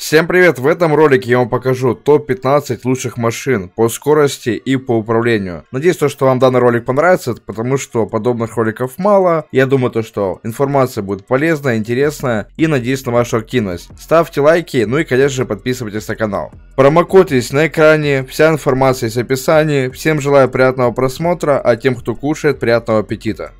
Всем привет! В этом ролике я вам покажу топ-15 лучших машин по скорости и по управлению. Надеюсь, то, что вам данный ролик понравится, потому что подобных роликов мало. Я думаю, то, что информация будет полезная, интересная и надеюсь на вашу активность. Ставьте лайки, ну и, конечно же, подписывайтесь на канал. Промокод есть на экране, вся информация есть в описании. Всем желаю приятного просмотра, а тем, кто кушает, приятного аппетита.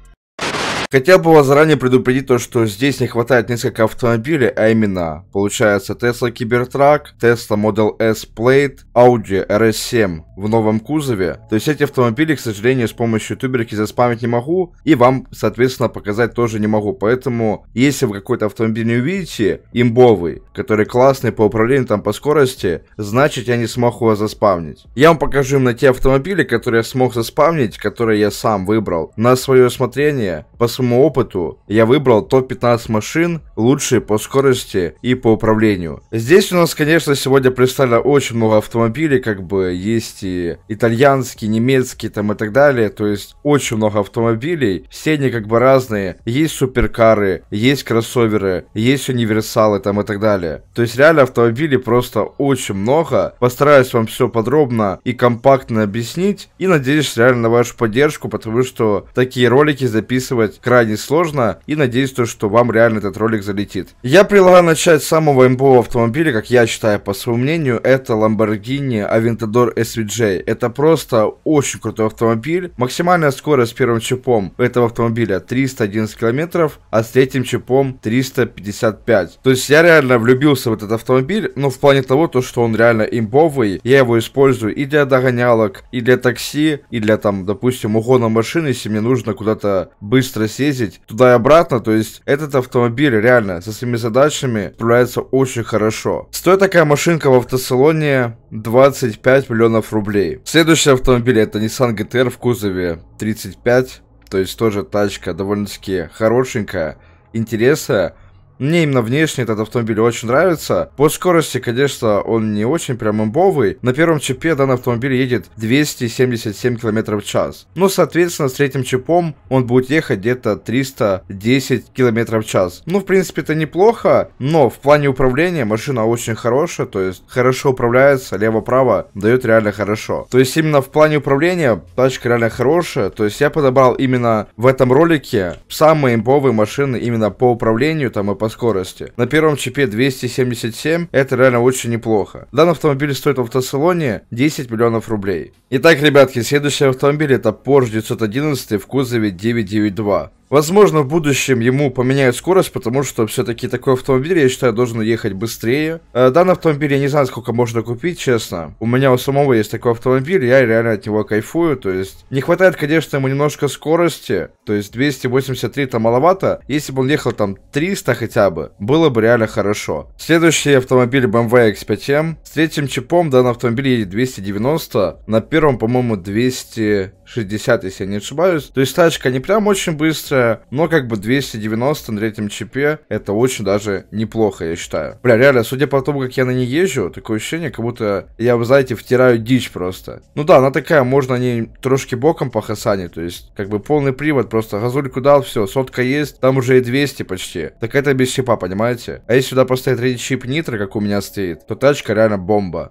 Хотел бы вас заранее предупредить то, что здесь не хватает несколько автомобилей, а именно, получается, Tesla Cybertruck, Tesla Model S Plate, Audi RS7 в новом кузове. То есть эти автомобили, к сожалению, с помощью тюберки заспамить не могу, и вам, соответственно, показать тоже не могу. Поэтому, если вы какой-то автомобиль не увидите, имбовый, который классный по управлению, там, по скорости, значит, я не смог его заспавнить. Я вам покажу именно те автомобили, которые я смог заспавнить, которые я сам выбрал на свое усмотрение, по своему опыту я выбрал топ-15 машин, лучшие по скорости и по управлению. Здесь у нас, конечно, сегодня представлено очень много автомобилей, как бы есть и итальянские, немецкие там и так далее, то есть очень много автомобилей, все они как бы разные, есть суперкары, есть кроссоверы, есть универсалы там и так далее. То есть реально автомобилей просто очень много, постараюсь вам все подробно и компактно объяснить и надеюсь реально на вашу поддержку, потому что такие ролики записывать крайне сложно. И надеюсь, то, что вам реально этот ролик залетит. Я предлагаю начать с самого имбового автомобиля, как я считаю, по своему мнению, это Lamborghini Aventador SVJ. Это просто очень крутой автомобиль. Максимальная скорость с первым чипом этого автомобиля 311 километров, а с третьим чипом 355. То есть я реально влюбился в этот автомобиль, но ну, в плане того, то, что он реально имбовый, я его использую и для догонялок, и для такси, и для там, допустим, угона машины, если мне нужно куда-то быстро съездить туда и обратно. То есть этот автомобиль реально со своими задачами справляется очень хорошо. Стоит такая машинка в автосалоне 25 миллионов рублей. Следующий автомобиль это Nissan GTR в кузове 35. То есть тоже тачка довольно-таки хорошенькая, интересная. Мне именно внешне этот автомобиль очень нравится. По скорости, конечно, он не очень прям имбовый. На первом чипе данный автомобиль едет 277 км в час. Ну, соответственно, с третьим чипом он будет ехать где-то 310 км в час. Ну, в принципе, это неплохо, но в плане управления машина очень хорошая, то есть хорошо управляется, лево-право дает реально хорошо. То есть именно в плане управления тачка реально хорошая, то есть я подобрал именно в этом ролике самые имбовые машины именно по управлению там и по скорости. На первом чипе 277 это реально очень неплохо. Данный автомобиль стоит в автосалоне 10 миллионов рублей. Итак, ребятки, следующий автомобиль это Porsche 911 в кузове 992. Возможно, в будущем ему поменяют скорость, потому что все-таки такой автомобиль, я считаю, должен ехать быстрее. Э, данный автомобиль я не знаю, сколько можно купить, честно. У меня у самого есть такой автомобиль, я реально от него кайфую. То есть, не хватает, конечно, ему немножко скорости. То есть, 283 это маловато. Если бы он ехал там 300 хотя бы, было бы реально хорошо. Следующий автомобиль BMW X5M. С третьим чипом данный автомобиль едет 290. На первом, по-моему, 200... 60, если я не ошибаюсь. То есть тачка не прям очень быстрая, но как бы 290 на третьем чипе это очень даже неплохо, я считаю. Бля, реально, судя по тому, как я на ней езжу, такое ощущение, как будто я, вы знаете, втираю дичь просто. Ну да, она такая, можно на ней трошки боком по хасане, то есть как бы полный привод, просто газульку дал, все, сотка есть, там уже и 200 почти. Так это без чипа, понимаете? А если сюда поставить третий чип нитро, как у меня стоит, то тачка реально бомба.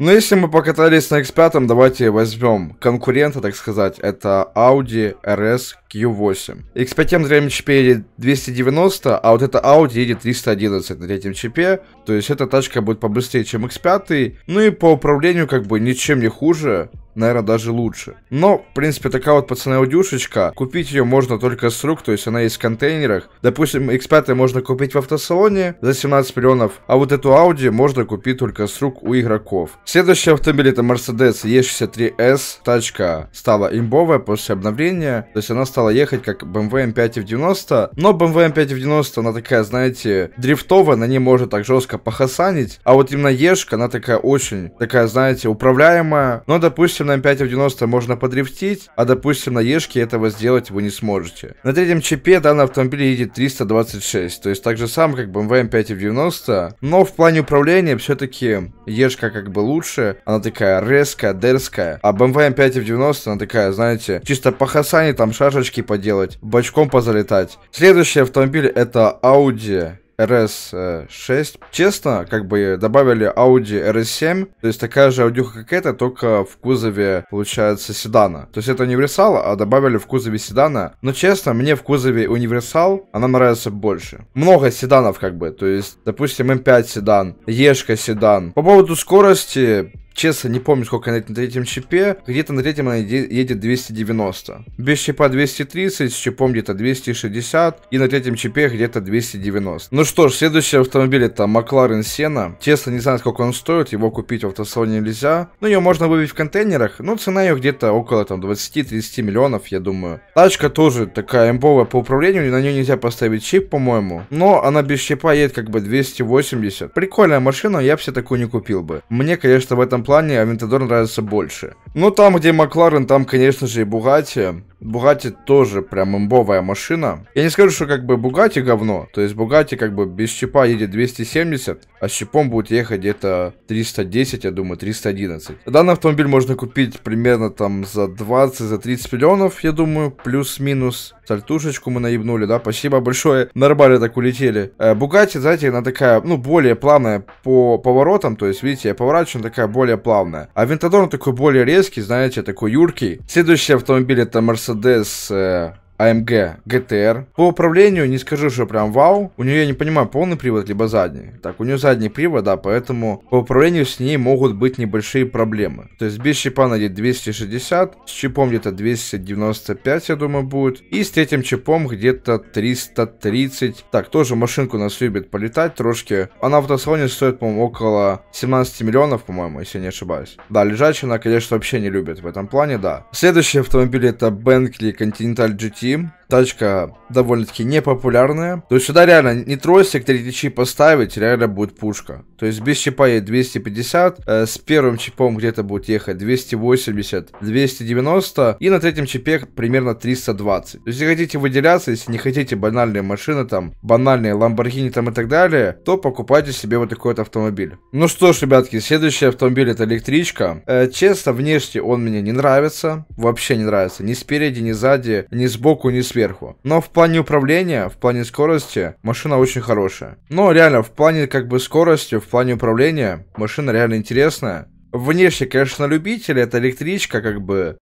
Но ну, если мы покатались на X5, давайте возьмем конкурента, так сказать. Это Audi RS Q8. X5 на третьем чипе едет 290, а вот это Audi едет 311 на третьем чипе. То есть эта тачка будет побыстрее, чем X5. Ну и по управлению как бы ничем не хуже наверное, даже лучше. Но, в принципе, такая вот, пацаны, аудюшечка. Купить ее можно только с рук, то есть она есть в контейнерах. Допустим, X5 можно купить в автосалоне за 17 миллионов, а вот эту Audi можно купить только с рук у игроков. Следующий автомобиль это Mercedes E63S. Тачка стала имбовая после обновления, то есть она стала ехать как BMW M5 в 90 но BMW M5 в 90 она такая, знаете, дрифтовая, на ней можно так жестко похасанить. А вот именно Ешка, она такая очень, такая, знаете, управляемая. Но, допустим, на М5 в 90 можно подрифтить, а, допустим, на Ешке этого сделать вы не сможете. На третьем чипе данный автомобиль едет 326, то есть так же сам, как BMW M5 в 90, но в плане управления все-таки Ешка как бы лучше, она такая резкая, дерзкая, а BMW M5 в 90, она такая, знаете, чисто по там шашечки поделать, бочком позалетать. Следующий автомобиль это Audi RS6. Честно, как бы добавили Audi RS7, то есть такая же аудюха, как эта, только в кузове, получается, седана. То есть это универсал, а добавили в кузове седана. Но честно, мне в кузове универсал она нравится больше. Много седанов, как бы, то есть, допустим, M5 эм седан, Ешка седан. По поводу скорости, Честно, не помню, сколько на третьем чипе. Где-то на третьем она едет 290. Без чипа 230, с чипом где-то 260. И на третьем чипе где-то 290. Ну что ж, следующий автомобиль это Макларен Сена. Честно, не знаю, сколько он стоит. Его купить в автосалоне нельзя. но ну, ее можно вывести в контейнерах. Но цена ее где-то около там 20-30 миллионов, я думаю. Тачка тоже такая имбовая по управлению. На нее нельзя поставить чип, по-моему. Но она без чипа едет как бы 280. Прикольная машина, я бы себе такую не купил бы. Мне, конечно, в этом этом плане Авентадор нравится больше. Ну, там, где Макларен, там, конечно же, и Бугати. Бугати тоже прям имбовая машина. Я не скажу, что как бы Бугати говно. То есть Бугати как бы без чипа едет 270, а с чипом будет ехать где-то 310, я думаю, 311. Данный автомобиль можно купить примерно там за 20, за 30 миллионов, я думаю, плюс-минус. Сальтушечку мы наебнули, да, спасибо большое. Нормально так улетели. Э, Бугати, знаете, она такая, ну, более плавная по поворотам, то есть, видите, я поворачиваю, она такая более плавная. А Винтадор такой более резкий, знаете, такой юркий. Следующий автомобиль это Mercedes this uh, AMG а GTR. По управлению не скажу, что прям вау. У нее, я не понимаю, полный привод либо задний. Так, у нее задний привод, да, поэтому по управлению с ней могут быть небольшие проблемы. То есть без чипа она 260, с чипом где-то 295, я думаю, будет. И с третьим чипом где-то 330. Так, тоже машинку нас любит полетать трошки. Она в автосалоне стоит, по-моему, около 17 миллионов, по-моему, если я не ошибаюсь. Да, лежачая она, конечно, вообще не любит в этом плане, да. Следующий автомобиль это Bentley Continental GT team Тачка довольно-таки непопулярная. То есть сюда реально не тросик, а три чип поставить, реально будет пушка. То есть без чипа едет 250, э, с первым чипом где-то будет ехать 280, 290 и на третьем чипе примерно 320. То есть если хотите выделяться, если не хотите банальные машины там, банальные ламборгини там и так далее, то покупайте себе вот такой вот автомобиль. Ну что ж, ребятки, следующий автомобиль это электричка. Э, честно, внешне он мне не нравится, вообще не нравится. Ни спереди, ни сзади, ни сбоку, ни сверху сверху. Но в плане управления, в плане скорости, машина очень хорошая. Но реально, в плане как бы скорости, в плане управления, машина реально интересная. Внешне, конечно, любитель, это электричка, как бы.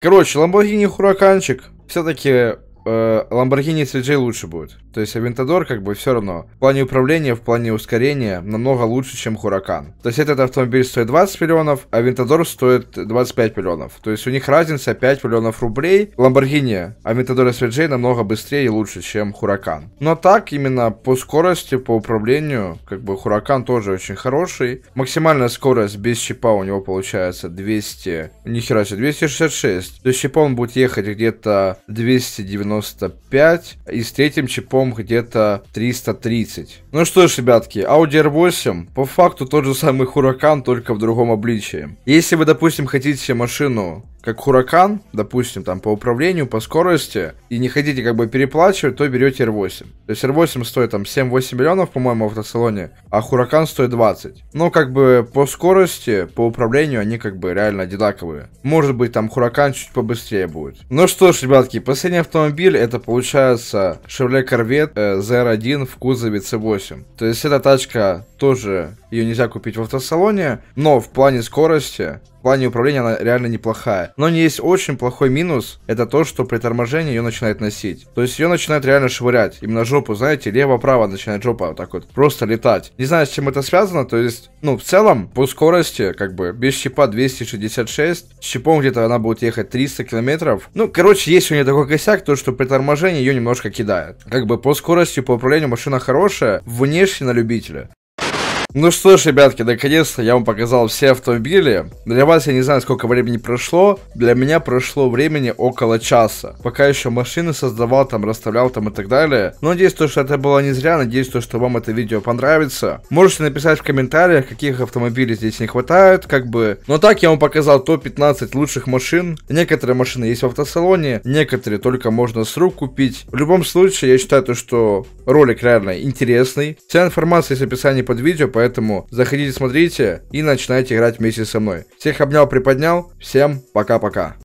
Короче, Lamborghini хураканчик все-таки Э, Lamborghini SLJ лучше будет. То есть Aventador как бы все равно. В плане управления, в плане ускорения намного лучше, чем Huracan. То есть этот автомобиль стоит 20 миллионов, а Aventador стоит 25 миллионов. То есть у них разница 5 миллионов рублей. Lamborghini Aventador SLJ намного быстрее и лучше, чем Huracan. Но так, именно по скорости, по управлению, как бы Huracan тоже очень хороший. Максимальная скорость без щипа у него получается 200... Нихера себе, 266. То есть щипа он будет ехать где-то 290 395 и с третьим чипом где-то 330. Ну что ж, ребятки, Audi R8 по факту тот же самый Huracan, только в другом обличии. Если вы, допустим, хотите машину как Хуракан, допустим, там по управлению, по скорости, и не хотите как бы переплачивать, то берете R8. То есть R8 стоит там 7-8 миллионов, по-моему, в автосалоне, а Хуракан стоит 20. Но ну, как бы по скорости, по управлению они как бы реально одинаковые. Может быть там Хуракан чуть побыстрее будет. Ну что ж, ребятки, последний автомобиль это получается Chevrolet Corvette э, ZR1 в кузове C8. То есть эта тачка тоже ее нельзя купить в автосалоне, но в плане скорости плане управления она реально неплохая. Но не есть очень плохой минус, это то, что при торможении ее начинает носить. То есть ее начинает реально швырять. Именно жопу, знаете, лево-право начинает жопа вот так вот просто летать. Не знаю, с чем это связано, то есть, ну, в целом, по скорости, как бы, без щипа 266, с щипом где-то она будет ехать 300 километров. Ну, короче, есть у нее такой косяк, то, что при торможении ее немножко кидает. Как бы по скорости, по управлению машина хорошая, внешне на любителя. Ну что ж, ребятки, наконец-то я вам показал все автомобили. Для вас я не знаю, сколько времени прошло. Для меня прошло времени около часа. Пока еще машины создавал, там, расставлял, там и так далее. Но надеюсь, то, что это было не зря. Надеюсь, то, что вам это видео понравится. Можете написать в комментариях, каких автомобилей здесь не хватает, как бы. Но так я вам показал топ-15 лучших машин. Некоторые машины есть в автосалоне, некоторые только можно с рук купить. В любом случае, я считаю, то, что ролик реально интересный. Вся информация есть в описании под видео, поэтому Поэтому заходите, смотрите и начинайте играть вместе со мной. Всех обнял, приподнял. Всем пока-пока.